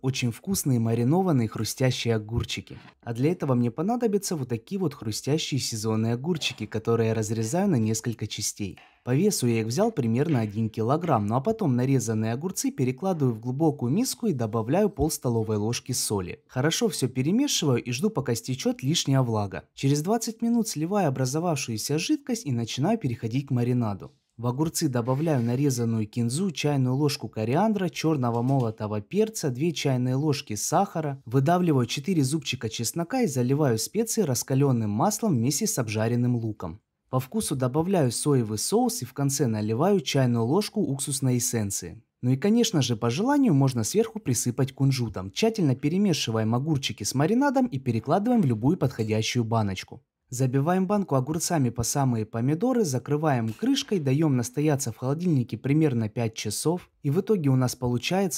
Очень вкусные маринованные хрустящие огурчики. А для этого мне понадобятся вот такие вот хрустящие сезонные огурчики, которые я разрезаю на несколько частей. По весу я их взял примерно 1 килограмм, ну а потом нарезанные огурцы перекладываю в глубокую миску и добавляю пол столовой ложки соли. Хорошо все перемешиваю и жду пока стечет лишняя влага. Через 20 минут сливаю образовавшуюся жидкость и начинаю переходить к маринаду. В огурцы добавляю нарезанную кинзу, чайную ложку кориандра, черного молотого перца, 2 чайные ложки сахара. Выдавливаю 4 зубчика чеснока и заливаю специи раскаленным маслом вместе с обжаренным луком. По вкусу добавляю соевый соус и в конце наливаю чайную ложку уксусной эссенции. Ну и конечно же по желанию можно сверху присыпать кунжутом. Тщательно перемешиваем огурчики с маринадом и перекладываем в любую подходящую баночку. Забиваем банку огурцами по самые помидоры, закрываем крышкой, даем настояться в холодильнике примерно 5 часов. И в итоге у нас получается